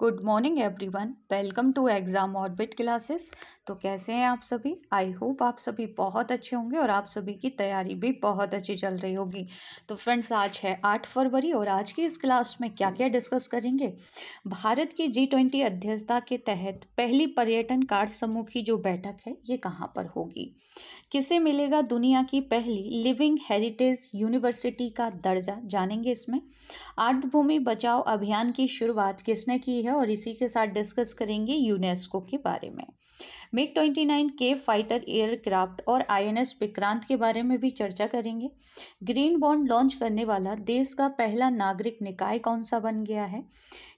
good morning everyone welcome to Exam Orbit classes तो कैसे हैं आप सभी आई होप आप सभी बहुत अच्छे होंगे और आप सभी की तैयारी भी बहुत अच्छी चल रही होगी तो फ्रेंड्स आज है आठ फरवरी और आज की इस क्लास में क्या क्या डिस्कस करेंगे भारत की जी ट्वेंटी अध्यक्षता के तहत पहली पर्यटन कार्य समूह की जो बैठक है ये कहाँ पर होगी किसे मिलेगा दुनिया की पहली लिविंग हेरिटेज यूनिवर्सिटी का दर्जा जानेंगे इसमें भूमि बचाओ अभियान की शुरुआत किसने की है और इसी के साथ डिस्कस करेंगे यूनेस्को के बारे में मिग ट्वेंटी नाइन के फाइटर एयरक्राफ्ट और आईएनएस विक्रांत के बारे में भी चर्चा करेंगे ग्रीन बॉन्ड लॉन्च करने वाला देश का पहला नागरिक निकाय कौन सा बन गया है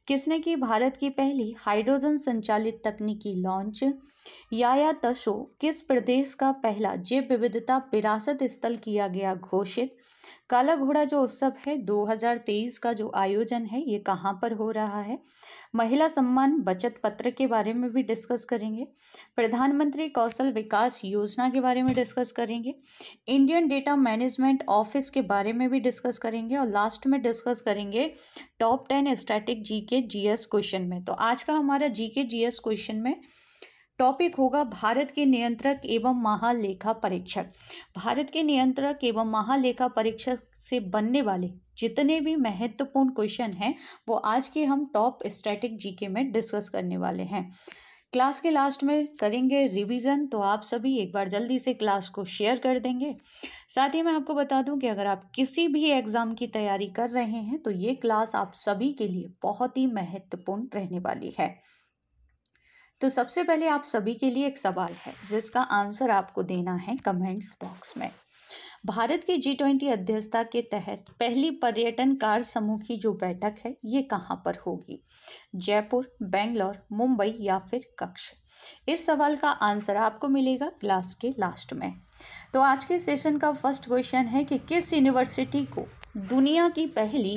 किसने की भारत की पहली हाइड्रोजन संचालित तकनीकी लॉन्च याया तशो किस प्रदेश का पहला जैव विविधता विरासत स्थल किया गया घोषित काला घोड़ा जो उत्सव है 2023 का जो आयोजन है ये कहाँ पर हो रहा है महिला सम्मान बचत पत्र के बारे में भी डिस्कस करेंगे प्रधानमंत्री कौशल विकास योजना के बारे में डिस्कस करेंगे इंडियन डेटा मैनेजमेंट ऑफिस के बारे में भी डिस्कस करेंगे और लास्ट में डिस्कस करेंगे top ten static G K जी क्वेश्चन में तो आज का हमारा जी के जी क्वेश्चन में टॉपिक होगा भारत के नियंत्रक एवं महालेखा परीक्षक भारत के नियंत्रक एवं महालेखा परीक्षक से बनने वाले जितने भी महत्वपूर्ण क्वेश्चन हैं वो आज के हम टॉप स्ट्रेटिक जीके में डिस्कस करने वाले हैं क्लास के लास्ट में करेंगे रिवीजन तो आप सभी एक बार जल्दी से क्लास को शेयर कर देंगे साथ ही मैं आपको बता दूं कि अगर आप किसी भी एग्ज़ाम की तैयारी कर रहे हैं तो ये क्लास आप सभी के लिए बहुत ही महत्वपूर्ण रहने वाली है तो सबसे पहले आप सभी के लिए एक सवाल है जिसका आंसर आपको देना है कमेंट्स बॉक्स में भारत की जी ट्वेंटी अध्यक्षता के तहत पहली पर्यटन कार समूह की जो बैठक है ये कहाँ पर होगी जयपुर बेंगलोर मुंबई या फिर कक्ष इस सवाल का आंसर आपको मिलेगा क्लास के लास्ट में तो आज के सेशन का फर्स्ट क्वेश्चन है कि किस यूनिवर्सिटी को दुनिया की पहली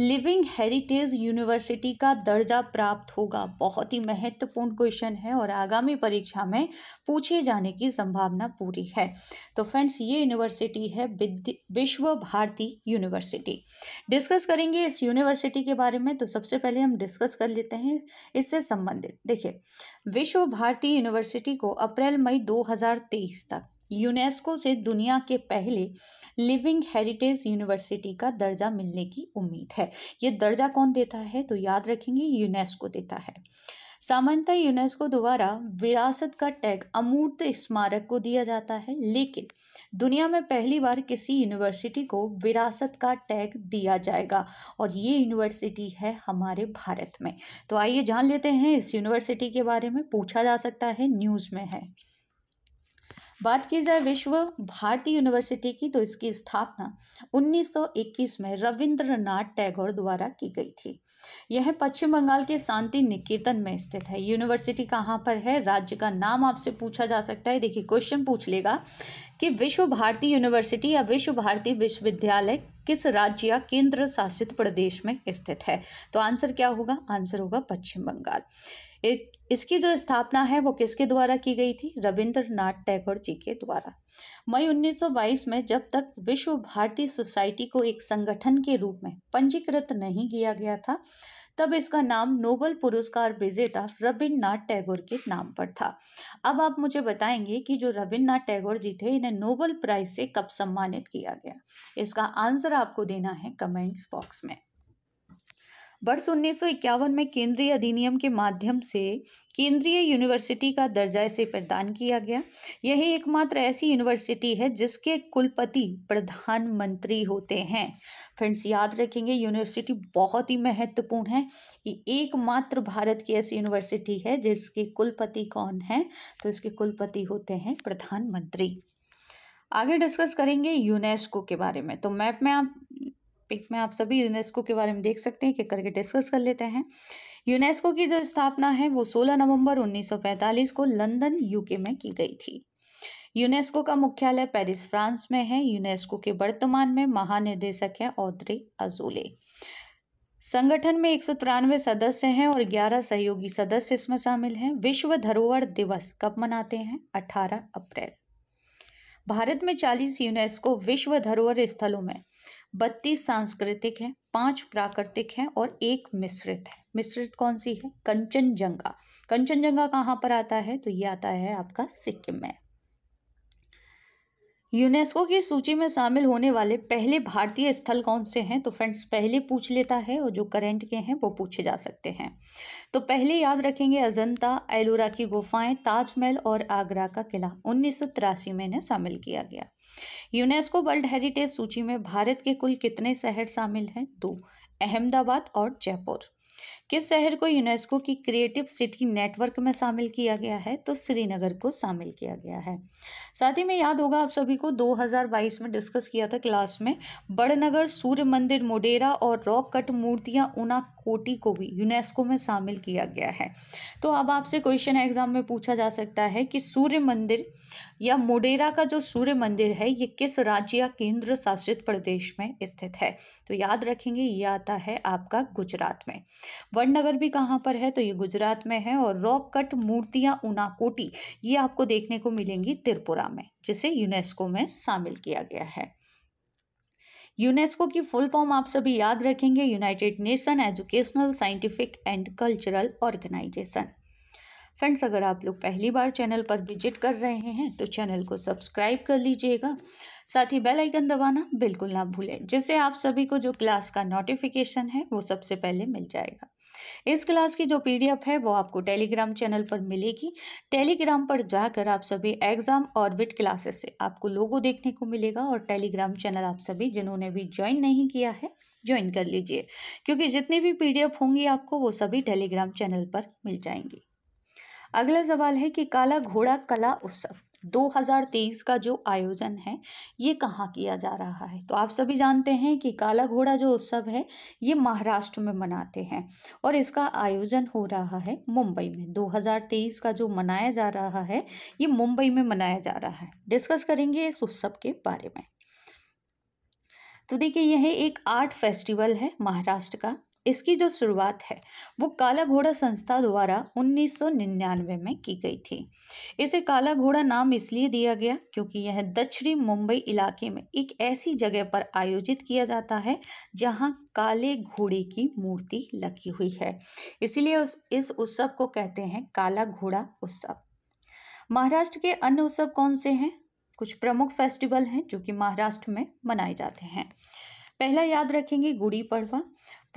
लिविंग हेरिटेज यूनिवर्सिटी का दर्जा प्राप्त होगा बहुत ही महत्वपूर्ण क्वेश्चन है और आगामी परीक्षा में पूछे जाने की संभावना पूरी है तो फ्रेंड्स ये यूनिवर्सिटी है विश्व भारती यूनिवर्सिटी डिस्कस करेंगे इस यूनिवर्सिटी के बारे में तो सबसे पहले हम डिस्कस कर लेते हैं इससे संबंधित देखिए विश्व भारती यूनिवर्सिटी को अप्रैल मई दो तक यूनेस्को से दुनिया के पहले लिविंग हेरिटेज यूनिवर्सिटी का दर्जा मिलने की उम्मीद है ये दर्जा कौन देता है तो याद रखेंगे यूनेस्को देता है सामान्यतः यूनेस्को द्वारा विरासत का टैग अमूर्त स्मारक को दिया जाता है लेकिन दुनिया में पहली बार किसी यूनिवर्सिटी को विरासत का टैग दिया जाएगा और ये यूनिवर्सिटी है हमारे भारत में तो आइए जान लेते हैं इस यूनिवर्सिटी के बारे में पूछा जा सकता है न्यूज़ में है बात की जाए विश्व भारती यूनिवर्सिटी की तो इसकी स्थापना 1921 में रविंद्रनाथ टैगोर द्वारा की गई थी यह पश्चिम बंगाल के शांति निकेतन में स्थित है यूनिवर्सिटी कहाँ पर है राज्य का नाम आपसे पूछा जा सकता है देखिए क्वेश्चन पूछ लेगा कि विश्व भारती यूनिवर्सिटी या विश्व भारती विश्वविद्यालय किस राज्य या केंद्र शासित प्रदेश में स्थित है तो आंसर क्या होगा आंसर होगा पश्चिम बंगाल एक इसकी जो स्थापना है वो किसके द्वारा की गई थी रविंद्रनाथ टैगोर जी के द्वारा मई 1922 में जब तक विश्व भारती सोसाइटी को एक संगठन के रूप में पंजीकृत नहीं किया गया था तब इसका नाम नोबल पुरस्कार विजेता रविन्द्रनाथ टैगोर के नाम पर था अब आप मुझे बताएंगे कि जो रविन्द्रनाथ टैगोर जी थे इन्हें नोबल प्राइज से कब सम्मानित किया गया इसका आंसर आपको देना है कमेंट्स बॉक्स में वर्ष उन्नीस में केंद्रीय अधिनियम के माध्यम से केंद्रीय यूनिवर्सिटी का दर्जा इसे प्रदान किया गया यही एकमात्र ऐसी यूनिवर्सिटी है जिसके कुलपति प्रधानमंत्री होते हैं फ्रेंड्स याद रखेंगे यूनिवर्सिटी बहुत ही महत्वपूर्ण है ये एकमात्र भारत की ऐसी यूनिवर्सिटी है जिसके कुलपति कौन है तो इसके कुलपति होते हैं प्रधानमंत्री आगे डिस्कस करेंगे यूनेस्को के बारे में तो मैप में आप पिक में आप सभी यूनेस्को के बारे में देख सकते हैं कि करके डिस्कस कर लेते हैं यूनेस्को की जो स्थापना है वो 16 नवंबर 1945 को लंदन यूके में की गई थी यूनेस्को का मुख्यालय पेरिस फ्रांस में है यूनेस्को के वर्तमान में महानिदेशक है औद्रे अजोले संगठन में एक सदस्य हैं और 11 सहयोगी सदस्य इसमें शामिल हैं विश्व धरोहर दिवस कब मनाते हैं 18 अप्रैल भारत में 40 यूनेस्को विश्व धरोहर स्थलों में बत्तीस सांस्कृतिक हैं पांच प्राकृतिक हैं और एक मिश्रित है मिश्रित कौन सी है कंचनजंगा कंचनजंगा कहाँ पर आता है तो ये आता है आपका सिक्किम में यूनेस्को की सूची में शामिल होने वाले पहले भारतीय स्थल कौन से हैं तो फ्रेंड्स पहले पूछ लेता है और जो करंट के हैं वो पूछे जा सकते हैं तो पहले याद रखेंगे अजंता एलोरा की गुफाएं ताजमहल और आगरा का किला उन्नीस में इन्हें शामिल किया गया यूनेस्को वर्ल्ड हेरिटेज सूची में भारत के कुल कितने शहर शामिल हैं दो अहमदाबाद और जयपुर किस शहर को यूनेस्को की क्रिएटिव सिटी नेटवर्क में शामिल किया गया है तो श्रीनगर को शामिल किया गया है साथ ही में याद होगा आप सभी को 2022 में डिस्कस किया था क्लास में बड़नगर सूर्य मंदिर मोडेरा और रॉक कट मूर्तियां ऊना कोटी को भी यूनेस्को में शामिल किया गया है तो अब आपसे क्वेश्चन एग्जाम में पूछा जा सकता है कि सूर्य मंदिर या मोडेरा का जो सूर्य मंदिर है ये किस राज्य या केंद्र शासित प्रदेश में स्थित है तो याद रखेंगे ये आता है आपका गुजरात में वडनगर भी कहाँ पर है तो ये गुजरात में है और रॉक कट मूर्तियाँ उनाकोटी ये आपको देखने को मिलेंगी त्रिपुरा में जिसे यूनेस्को में शामिल किया गया है यूनेस्को की फुल फॉर्म आप सभी याद रखेंगे United Nation Educational Scientific and Cultural Organization friends अगर आप लोग पहली बार चैनल पर विजिट कर रहे हैं तो चैनल को सब्सक्राइब कर लीजिएगा साथ ही बेल आइकन दबाना बिल्कुल ना भूलें जिससे आप सभी को जो क्लास का नोटिफिकेशन है वो सबसे पहले मिल जाएगा इस क्लास की जो पीडीएफ है वो आपको टेलीग्राम चैनल पर मिलेगी टेलीग्राम पर जाकर आप सभी एग्जाम ऑर्बिट क्लासेस से आपको लोगो देखने को मिलेगा और टेलीग्राम चैनल आप सभी जिन्होंने भी ज्वाइन नहीं किया है ज्वाइन कर लीजिए क्योंकि जितनी भी पीडीएफ होंगी आपको वो सभी टेलीग्राम चैनल पर मिल जाएंगी अगला सवाल है कि काला घोड़ा कला उत्सव 2023 का जो आयोजन है ये कहाँ किया जा रहा है तो आप सभी जानते हैं कि काला घोड़ा जो उत्सव है ये महाराष्ट्र में मनाते हैं और इसका आयोजन हो रहा है मुंबई में 2023 का जो मनाया जा रहा है ये मुंबई में मनाया जा रहा है डिस्कस करेंगे इस उत्सव के बारे में तो देखिए यह एक आर्ट फेस्टिवल है महाराष्ट्र का इसकी जो शुरुआत है वो काला घोड़ा संस्था द्वारा 1999 में की गई थी इसे काला घोड़ा नाम इसलिए दिया गया क्योंकि यह दक्षिणी मुंबई इलाके में एक ऐसी जगह पर आयोजित किया जाता है जहां काले घोड़े की मूर्ति लगी हुई है इसलिए इस उत्सव को कहते हैं काला घोड़ा उत्सव महाराष्ट्र के अन्य उत्सव कौन से हैं कुछ प्रमुख फेस्टिवल हैं जो कि महाराष्ट्र में मनाए जाते हैं पहला याद रखेंगे गुड़ी पड़वा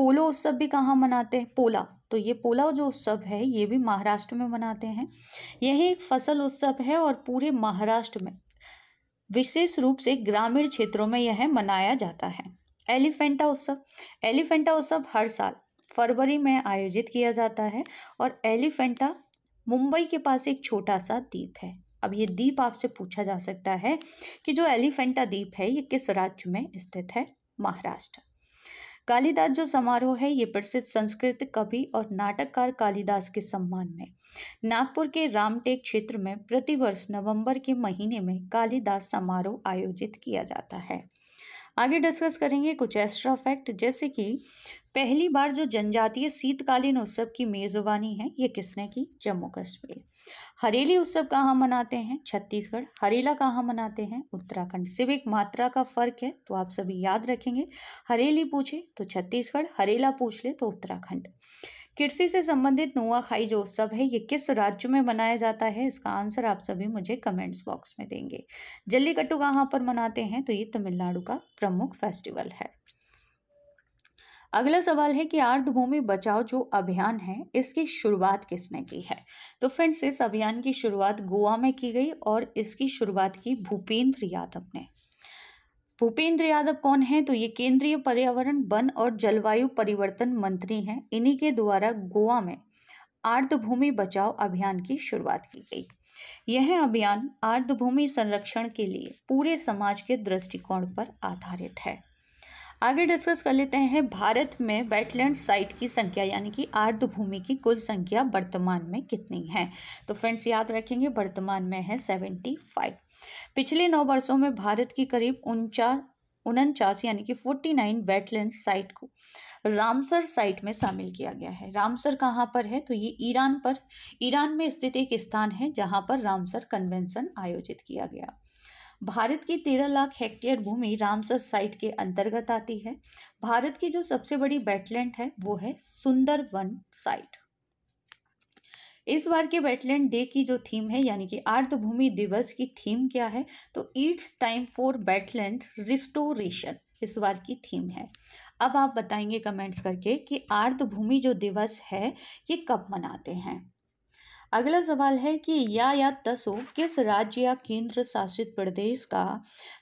पोलो उत्सव भी कहाँ मनाते हैं पोला तो ये पोला जो उत्सव है ये भी महाराष्ट्र में मनाते हैं यह एक फसल उत्सव है और पूरे महाराष्ट्र में विशेष रूप से ग्रामीण क्षेत्रों में यह मनाया जाता है एलिफेंटा उत्सव एलिफेंटा उत्सव हर साल फरवरी में आयोजित किया जाता है और एलिफेंटा मुंबई के पास एक छोटा सा द्वीप है अब ये द्वीप आपसे पूछा जा सकता है कि जो एलिफेंटा द्वीप है ये किस राज्य में स्थित है महाराष्ट्र कालिदास जो समारोह है ये प्रसिद्ध संस्कृत कवि और नाटककार कालिदास के सम्मान में नागपुर के रामटेक क्षेत्र में प्रतिवर्ष नवंबर के महीने में कालिदास समारोह आयोजित किया जाता है आगे डिस्कस करेंगे कुछ एक्स्ट्रा फैक्ट जैसे कि पहली बार जो जनजातीय शीतकालीन उत्सव की मेज़बानी है ये किसने की जम्मू कश्मीर हरेली उत्सव कहाँ मनाते हैं छत्तीसगढ़ हरेला कहाँ मनाते हैं उत्तराखंड सिर्फ एक मात्रा का फर्क है तो आप सभी याद रखेंगे हरेली पूछे तो छत्तीसगढ़ हरेला पूछ ले तो उत्तराखंड कृषि से संबंधित नुआखाई जो उत्सव है ये किस राज्य में मनाया जाता है इसका आंसर आप सभी मुझे कमेंट्स बॉक्स में देंगे जल्लीकट्टू कहाँ पर मनाते हैं तो ये तमिलनाडु का प्रमुख फेस्टिवल है अगला सवाल है कि आर्द्रभूमि बचाओ जो अभियान है इसकी शुरुआत किसने की है तो फ्रेंड्स इस अभियान की शुरुआत गोवा में की गई और इसकी शुरुआत की भूपेंद्र यादव ने भूपेंद्र यादव कौन है तो ये केंद्रीय पर्यावरण वन और जलवायु परिवर्तन मंत्री हैं इन्हीं के द्वारा गोवा में आर्द्र भूमि बचाओ अभियान की शुरुआत की गई यह अभियान आर्द्र भूमि संरक्षण के लिए पूरे समाज के दृष्टिकोण पर आधारित है आगे डिस्कस कर लेते हैं भारत में वेटलैंड साइट की संख्या यानी कि आर्द्र भूमि की कुल संख्या वर्तमान में कितनी है तो फ्रेंड्स याद रखेंगे वर्तमान में है सेवेंटी फाइव पिछले नौ वर्षों में भारत की करीब उनचा उनचास यानी कि फोर्टी नाइन वेटलैंड साइट को रामसर साइट में शामिल किया गया है रामसर कहाँ पर है तो ये ईरान पर ईरान में स्थित एक स्थान है जहाँ पर रामसर कन्वेंशन आयोजित किया गया भारत की तेरह लाख हेक्टेयर भूमि रामसर साइट के अंतर्गत आती है भारत की जो सबसे बड़ी बैटलैंड है वो है सुंदर वन साइट इस बार के बैटलैंड डे की जो थीम है यानी कि आर्थ भूमि दिवस की थीम क्या है तो it's time for wetland restoration इस बार की थीम है अब आप बताएंगे कमेंट्स करके कि आर्थ भूमि जो दिवस है ये कब मनाते हैं अगला सवाल है कि या या तसो किस राज्य या केंद्र शासित प्रदेश का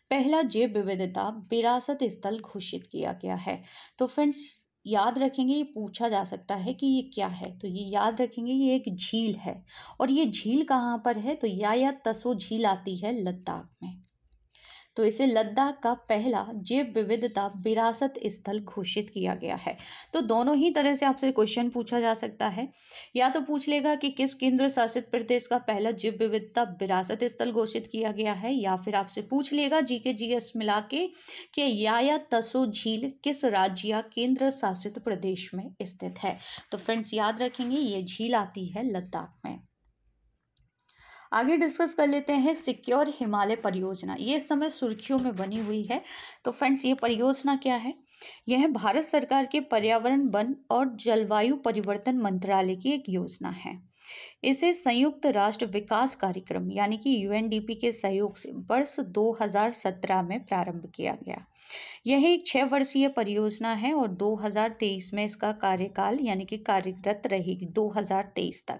पहला जैव विविधता विरासत स्थल घोषित किया गया है तो फ्रेंड्स याद रखेंगे ये पूछा जा सकता है कि ये क्या है तो ये याद रखेंगे ये एक झील है और ये झील कहाँ पर है तो या या तसो झील आती है लद्दाख में तो इसे लद्दाख का पहला जैव विविधता विरासत स्थल घोषित किया गया है तो दोनों ही तरह से आपसे क्वेश्चन पूछा जा सकता है या तो पूछ लेगा कि किस केंद्र शासित प्रदेश का पहला जैव विविधता विरासत स्थल घोषित किया गया है या फिर आपसे पूछ लेगा जी के जी एस मिला के कि तसो झील किस राज्य या केंद्र शासित प्रदेश में स्थित है तो फ्रेंड्स याद रखेंगे ये झील आती है लद्दाख में आगे डिस्कस कर लेते हैं सिक्योर हिमालय परियोजना ये समय सुर्खियों में बनी हुई है तो फ्रेंड्स ये परियोजना क्या है यह भारत सरकार के पर्यावरण वन और जलवायु परिवर्तन मंत्रालय की एक योजना है इसे संयुक्त राष्ट्र विकास कार्यक्रम यानी कि यूएनडीपी के सहयोग से वर्ष 2017 में प्रारंभ किया गया यह एक छः वर्षीय परियोजना है और 2023 में इसका कार्यकाल यानी कि कार्यरत रहेगी 2023 तक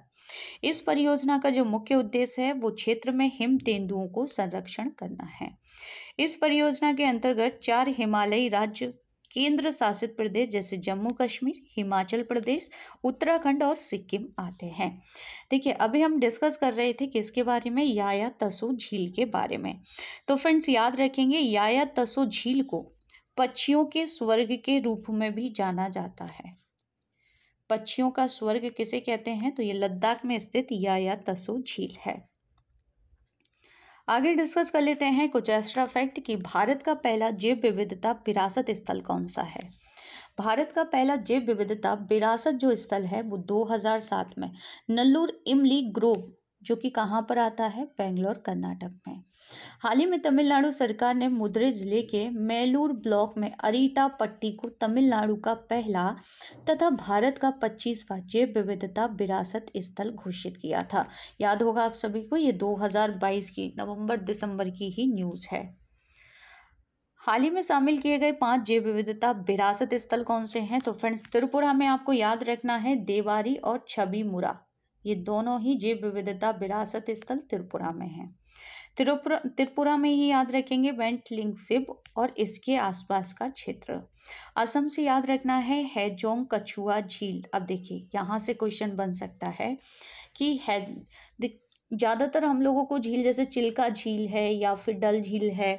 इस परियोजना का जो मुख्य उद्देश्य है वो क्षेत्र में हिम तेंदुओं को संरक्षण करना है इस परियोजना के अंतर्गत चार हिमालयी राज्य केंद्र शासित प्रदेश जैसे जम्मू कश्मीर हिमाचल प्रदेश उत्तराखंड और सिक्किम आते हैं देखिए अभी हम डिस्कस कर रहे थे किसके बारे में याया तसो झील के बारे में तो फ्रेंड्स याद रखेंगे याया तसो झील को पक्षियों के स्वर्ग के रूप में भी जाना जाता है पक्षियों का स्वर्ग किसे कहते हैं तो ये लद्दाख में स्थित याया तसु झील है आगे डिस्कस कर लेते हैं कुछ एक्स्ट्रा फैक्ट कि भारत का पहला जैव विविधता विरासत स्थल कौन सा है भारत का पहला जैव विविधता विरासत जो स्थल है वो 2007 में नल्लूर इमली ग्रोव जो कि कहाँ पर आता है बेंगलोर कर्नाटक में हाल ही में तमिलनाडु सरकार ने मुद्रे जिले के मेलूर ब्लॉक में अरीटा पट्टी को तमिलनाडु का पहला तथा भारत का पच्चीसवा जैव विविधता विरासत स्थल घोषित किया था याद होगा आप सभी को ये 2022 की नवंबर दिसंबर की ही न्यूज़ है हाल ही में शामिल किए गए पांच जैव विविधता विरासत स्थल कौन से हैं तो फ्रेंड्स त्रिपुरा में आपको याद रखना है देवारी और मुरा ये दोनों ही जीव विविधता विरासत स्थल त्रिपुरा में है त्रिपुरा त्रिपुरा में ही याद रखेंगे वेंट सिब और इसके आसपास का क्षेत्र असम से याद रखना है हैजोंग कछुआ झील अब देखिए यहाँ से क्वेश्चन बन सकता है कि है ज़्यादातर हम लोगों को झील जैसे चिल्का झील है या फिर डल झील है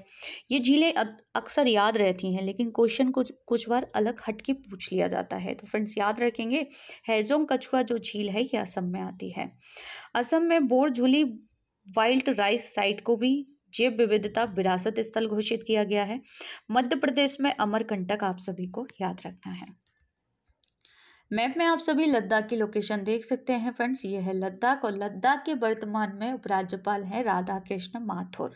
ये झीलें अक्सर याद रहती हैं लेकिन क्वेश्चन कुछ कुछ बार अलग हट के पूछ लिया जाता है तो फ्रेंड्स याद रखेंगे हैजोंग कछुआ जो झील है ये असम में आती है असम में बोरझुली वाइल्ड राइस साइट को भी जैव विविधता विरासत स्थल घोषित किया गया है मध्य प्रदेश में अमरकंटक आप सभी को याद रखना है मैप में आप सभी लद्दाख की लोकेशन देख सकते हैं फ्रेंड्स ये है लद्दाख और लद्दाख के वर्तमान में उपराज्यपाल हैं राधा कृष्ण माथुर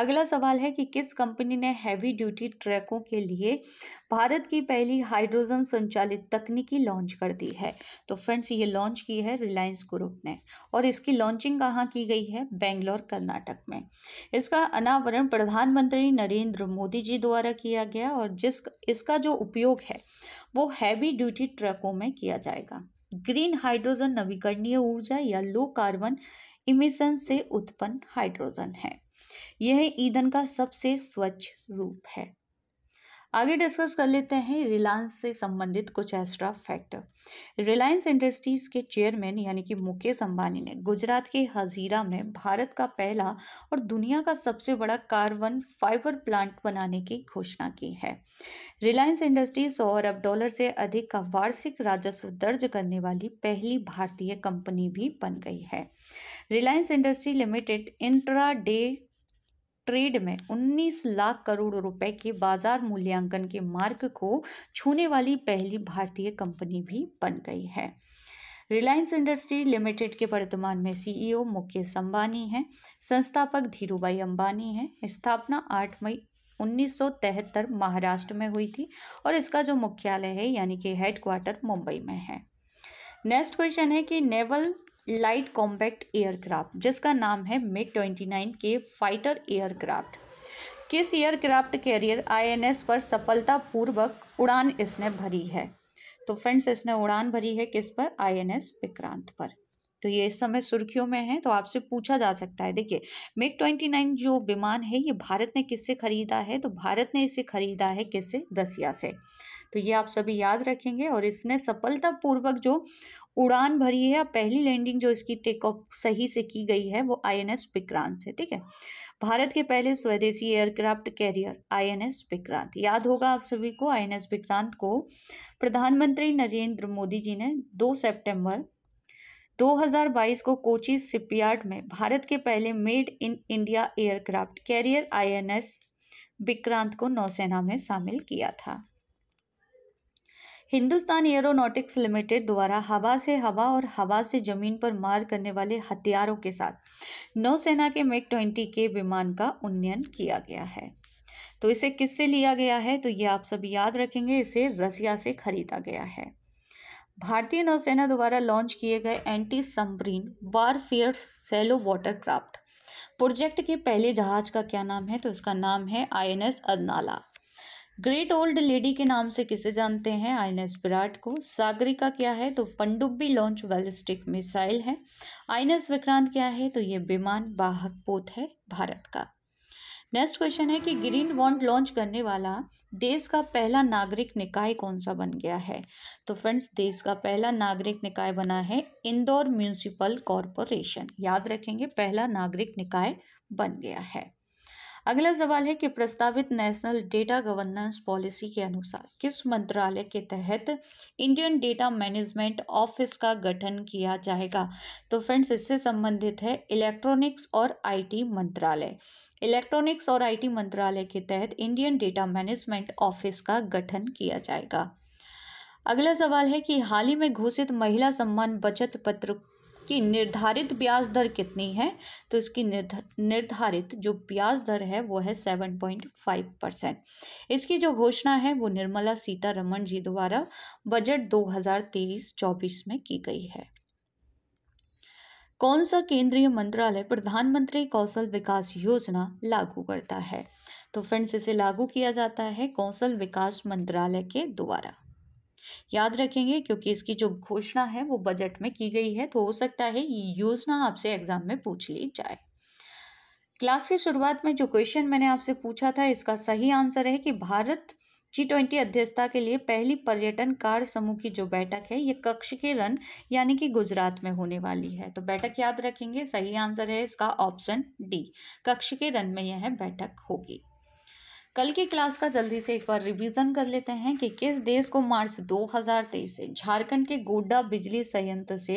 अगला सवाल है कि किस कंपनी ने हैवी ड्यूटी ट्रैकों के लिए भारत की पहली हाइड्रोजन संचालित तकनीकी लॉन्च कर दी है तो फ्रेंड्स ये लॉन्च की है रिलायंस ग्रुप ने और इसकी लॉन्चिंग कहाँ की गई है बेंगलोर कर्नाटक में इसका अनावरण प्रधानमंत्री नरेंद्र मोदी जी द्वारा किया गया और जिस इसका जो उपयोग है वो हैवी ड्यूटी ट्रकों में किया जाएगा ग्रीन हाइड्रोजन नवीकरणीय ऊर्जा या लो कार्बन इमिशन से उत्पन्न हाइड्रोजन है यह ईंधन का सबसे स्वच्छ रूप है आगे डिस्कस कर लेते हैं रिलायंस से संबंधित कुछ एक्स्ट्रा फैक्टर रिलायंस इंडस्ट्रीज के चेयरमैन यानी कि मुकेश अंबानी ने गुजरात के हजीरा में भारत का पहला और दुनिया का सबसे बड़ा कार्बन फाइबर प्लांट बनाने की घोषणा की है रिलायंस इंडस्ट्रीज सौ अरब डॉलर से अधिक का वार्षिक राजस्व दर्ज करने वाली पहली भारतीय कंपनी भी बन गई है Reliance Industry Limited intraday trade में 19 लाख करोड़ रुपए के बाजार मूल्यांकन के मार्ग को छूने वाली पहली भारतीय कंपनी भी बन गई है रिलायंस इंडस्ट्री लिमिटेड के वर्तमान में सीईओ e मुकेश अंबानी हैं संस्थापक धीरूभाई अंबानी हैं स्थापना 8 मई 1973 महाराष्ट्र में हुई थी और इसका जो मुख्यालय है यानी कि हेडक्वार्टर मुंबई में है नेक्स्ट क्वेश्चन है कि नेवल लाइट कॉम्पैक्ट एयरक्राफ्ट जिसका नाम है मिग ट्वेंटी नाइन के फाइटर एयरक्राफ्ट किस एयरक्राफ्ट कैरियर आईएनएस पर सफलतापूर्वक उड़ान इसने भरी है तो फ्रेंड्स इसने उड़ान भरी है किस पर आईएनएस विक्रांत पर तो ये इस समय सुर्खियों में है तो आपसे पूछा जा सकता है देखिए मिग ट्वेंटी नाइन जो विमान है ये भारत ने किससे खरीदा है तो भारत ने इसे खरीदा है किससे दसिया से तो ये आप सभी याद रखेंगे और इसने सफलतापूर्वक जो उड़ान भरी है और पहली लैंडिंग जो इसकी टेक ऑफ सही से की गई है वो आईएनएस विक्रांत से ठीक है भारत के पहले स्वदेशी एयरक्राफ्ट कैरियर आईएनएस विक्रांत याद होगा आप सभी को आईएनएस विक्रांत को प्रधानमंत्री नरेंद्र मोदी जी ने दो सेप्टेम्बर 2022 को कोची शिपयार्ड में भारत के पहले made in India aircraft carrier INS Vikrant को नौसेना में शामिल किया था हिंदुस्तान एरोनॉटिक्स लिमिटेड द्वारा हवा से हवा और हवा से ज़मीन पर मार करने वाले हथियारों के साथ नौसेना के मेक ट्वेंटी के विमान का उन्नयन किया गया है तो इसे किससे लिया गया है तो ये आप सब याद रखेंगे इसे रसिया से खरीदा गया है भारतीय नौसेना द्वारा लॉन्च किए गए anti submarine warfare shallow watercraft project के पहले जहाज का क्या नाम है तो इसका नाम है INS Arnala great old lady के नाम से किसे जानते हैं आई एन एस विराट को सागरिका क्या है तो पंडुब्बी लॉन्च बैलिस्टिक मिसाइल है आई एन एस विक्रांत क्या है तो ये विमान वाहक पोत है भारत का नेक्स्ट क्वेश्चन है कि ग्रीन बॉन्ड लॉन्च करने वाला देश का पहला नागरिक निकाय कौन सा बन गया है तो फ्रेंड्स देश का पहला नागरिक निकाय बना है इंदौर म्यूनिसिपल कॉरपोरेशन याद रखेंगे पहला नागरिक निकाय बन गया है अगला सवाल है कि प्रस्तावित नेशनल डेटा गवर्नेंस पॉलिसी के अनुसार किस मंत्रालय के तहत इंडियन डेटा मैनेजमेंट ऑफिस का गठन किया जाएगा तो फ्रेंड्स इससे संबंधित है इलेक्ट्रॉनिक्स और आईटी मंत्रालय इलेक्ट्रॉनिक्स और आईटी मंत्रालय के तहत इंडियन डेटा मैनेजमेंट ऑफिस का गठन किया जाएगा अगला सवाल है कि हाल ही में घोषित महिला सम्मान बचत पत्र कि निर्धारित ब्याज दर कितनी है तो इसकी निर्धारित जो ब्याज दर है वो है सेवन पॉइंट फाइव परसेंट इसकी जो घोषणा है वो निर्मला सीतारमण जी द्वारा बजट दो हजार तेईस चौबीस में की गई है कौन सा केंद्रीय मंत्रालय प्रधानमंत्री कौशल विकास योजना लागू करता है तो फ्रेंड्स इसे लागू किया जाता है कौशल विकास मंत्रालय के द्वारा याद रखेंगे क्योंकि इसकी जो घोषणा है वो बजट में की गई है तो हो सकता है ये योजना आपसे एग्जाम में पूछ ली जाए क्लास की शुरुआत में जो क्वेश्चन मैंने आपसे पूछा था इसका सही आंसर है कि भारत जी ट्वेंटी अध्यक्षता के लिए पहली पर्यटन कार्य समूह की जो बैठक है ये कक्ष के रन यानी कि गुजरात में होने वाली है तो बैठक याद रखेंगे सही आंसर है इसका ऑप्शन डी कक्ष के रन में यह बैठक होगी कल की क्लास का जल्दी से एक बार रिवीजन कर लेते हैं कि किस देश को मार्च 2023 से झारखंड के गोड्डा बिजली संयंत्र से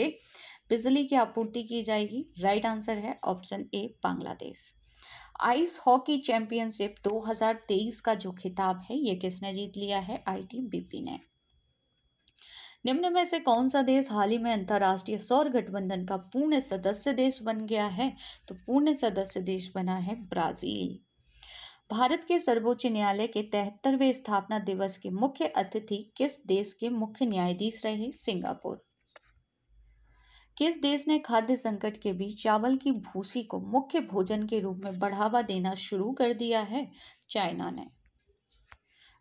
बिजली की आपूर्ति की जाएगी राइट आंसर है option A Bangladesh ice hockey championship 2023 का जो खिताब है ये किसने जीत लिया है आईटीबीपी ने निम्न में से कौन सा देश हाल ही में अंतर्राष्ट्रीय सौर गठबंधन का पूर्ण सदस्य देश बन गया है तो पूर्ण सदस्य देश बना है ब्राजील भारत के सर्वोच्च न्यायालय के तिहत्तरवें स्थापना दिवस के मुख्य अतिथि किस देश के मुख्य न्यायाधीश रहे सिंगापुर किस देश ने खाद्य संकट के बीच चावल की भूसी को मुख्य भोजन के रूप में बढ़ावा देना शुरू कर दिया है चाइना ने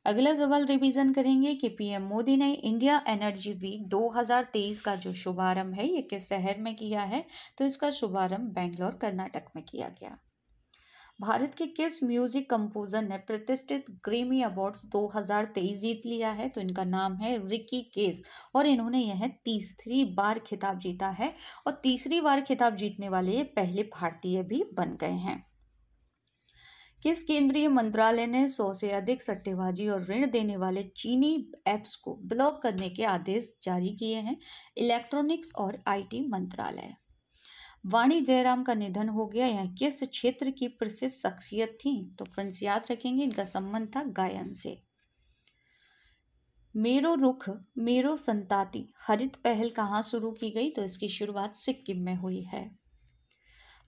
अगला सवाल रिवीजन करेंगे कि पीएम मोदी ने इंडिया एनर्जी वीक 2023 का जो शुभारंभ है ये किस शहर में किया है तो इसका शुभारंभ बेंगलोर कर्नाटक में किया गया भारत के किस म्यूजिक कंपोजर ने प्रतिष्ठित ग्रेमी अवार्ड्स 2023 जीत लिया है तो इनका नाम है रिकी केस और इन्होंने यह तीसरी बार खिताब जीता है और तीसरी बार खिताब जीतने वाले ये पहले भारतीय भी बन गए हैं किस केंद्रीय मंत्रालय ने सौ से अधिक सट्टेबाजी और ऋण देने वाले चीनी ऐप्स को ब्लॉक करने के आदेश जारी किए हैं इलेक्ट्रॉनिक्स और आईटी मंत्रालय वाणी जयराम का निधन हो गया यह किस क्षेत्र की प्रसिद्ध शख्सियत थी तो फ्रेंड्स याद रखेंगे इनका संबंध था गायन से मेरो रुख मेरो संताती हरित पहल कहाँ शुरू की गई तो इसकी शुरुआत सिक्किम में हुई है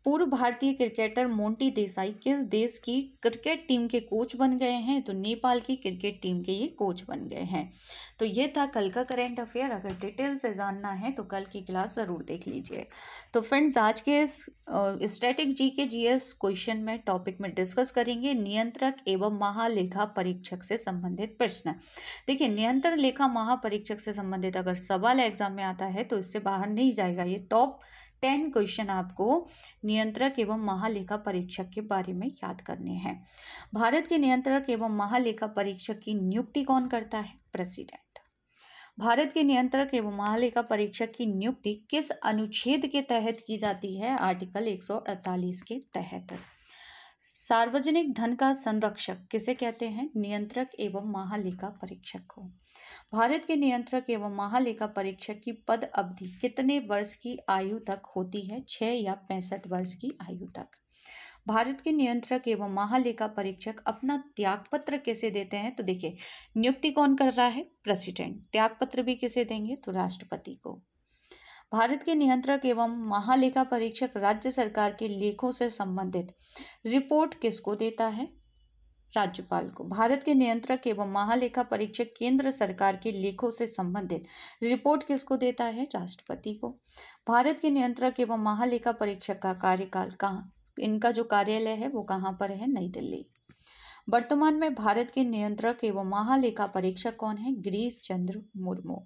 पूर्व भारतीय क्रिकेटर मोंटी देसाई किस देश की क्रिकेट टीम के कोच बन गए हैं तो नेपाल की क्रिकेट टीम के ये कोच बन गए हैं तो ये था कल का करेंट अफेयर अगर डिटेल से जानना है तो कल की क्लास ज़रूर देख लीजिए तो फ्रेंड्स आज के इस स्टैटिक जी के जी क्वेश्चन में टॉपिक में डिस्कस करेंगे नियंत्रक एवं महालेखा परीक्षक से संबंधित प्रश्न देखिए नियंत्रण लेखा महापरीक्षक से संबंधित अगर सवाल एग्जाम में आता है तो इससे बाहर नहीं जाएगा ये टॉप टेन क्वेश्चन आपको नियंत्रक एवं महालेखा परीक्षक के बारे में याद करने हैं भारत के नियंत्रक एवं महालेखा परीक्षक की नियुक्ति कौन करता है प्रेसिडेंट भारत के नियंत्रक एवं महालेखा परीक्षक की नियुक्ति किस अनुच्छेद के तहत की जाती है आर्टिकल 148 के तहत सार्वजनिक धन का संरक्षक किसे कहते हैं नियंत्रक एवं महालेखा परीक्षक को भारत के नियंत्रक एवं महालेखा परीक्षक की पद अवधि कितने वर्ष की आयु तक होती है छः या पैंसठ वर्ष की आयु तक भारत के नियंत्रक एवं महालेखा परीक्षक अपना त्यागपत्र कैसे देते हैं तो देखिए नियुक्ति कौन कर रहा है प्रेसिडेंट त्यागपत्र भी किसे देंगे तो राष्ट्रपति को भारत के नियंत्रक एवं महालेखा परीक्षक राज्य सरकार के लेखों से संबंधित रिपोर्ट किसको देता है राज्यपाल को भारत के नियंत्रक एवं महालेखा परीक्षक केंद्र सरकार के लेखों से संबंधित रिपोर्ट किसको देता है राष्ट्रपति को भारत के नियंत्रक एवं महालेखा परीक्षक का कार्यकाल कहाँ इनका जो कार्यालय है वो कहाँ पर है नई दिल्ली वर्तमान में भारत के नियंत्रक एवं महालेखा परीक्षक कौन है गिरीश चंद्र मुर्मू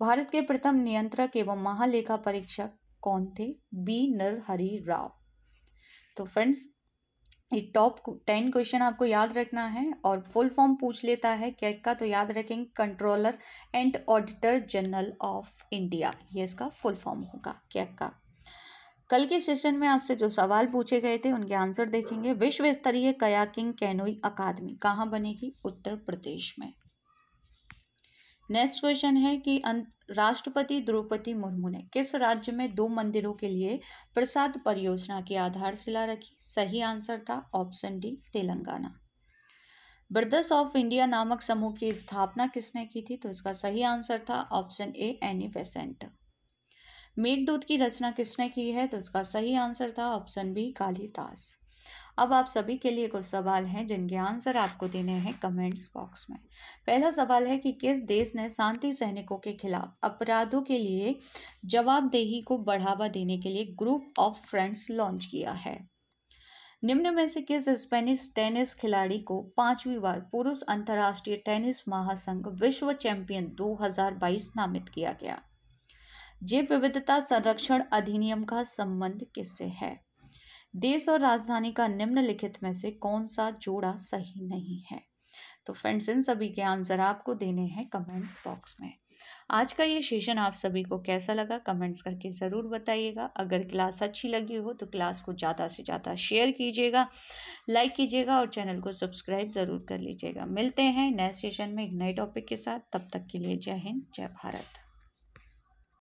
भारत के प्रथम नियंत्रक एवं महालेखा परीक्षक कौन थे बी नरहरि राव तो फ्रेंड्स ये टॉप टेन क्वेश्चन आपको याद रखना है और फुल फॉर्म पूछ लेता है कैक का तो याद रखेंगे Controller and Auditor General of India ये इसका फुल फॉर्म होगा कैक का कल के सेशन में आपसे जो सवाल पूछे गए थे उनके आंसर देखेंगे विश्व स्तरीय कयाकिंग कैनोई अकादमी कहाँ बनेगी उत्तर प्रदेश में नेक्स्ट क्वेश्चन है कि अं- राष्ट्रपति द्रौपदी मुर्मू ने किस राज्य में दो मंदिरों के लिए प्रसाद परियोजना की आधारशिला रखी सही आंसर था option D Telangana Brothers of India नामक समूह की स्थापना किसने की थी तो इसका सही आंसर था option A Annie Besant Meghdoot की रचना किसने की है तो इसका सही आंसर था ऑप्शन बी कालिदास अब आप सभी के लिए कुछ सवाल हैं जिनके आंसर आपको देने हैं कमेंट्स बॉक्स में पहला सवाल है कि किस देश ने शांति सैनिकों के खिलाफ अपराधों के लिए जवाबदेही को बढ़ावा देने के लिए ग्रुप ऑफ फ्रेंड्स लॉन्च किया है निम्न में से किस स्पेनिश टेनिस खिलाड़ी को पांचवी बार पुरुष अंतर्राष्ट्रीय टेनिस महासंघ विश्व चैंपियन 2022 नामित किया गया जैव विविधता संरक्षण अधिनियम का संबंध किससे है देश और राजधानी का निम्नलिखित में से कौन सा जोड़ा सही नहीं है तो फ्रेंड्स इन सभी के आंसर आपको देने हैं कमेंट्स बॉक्स में आज का ये सेशन आप सभी को कैसा लगा कमेंट्स करके ज़रूर बताइएगा अगर क्लास अच्छी लगी हो तो क्लास को ज़्यादा से ज़्यादा शेयर कीजिएगा लाइक कीजिएगा और चैनल को सब्सक्राइब ज़रूर कर लीजिएगा मिलते हैं नए सेशन में एक नए टॉपिक के साथ तब तक के लिए जय हिंद जय भारत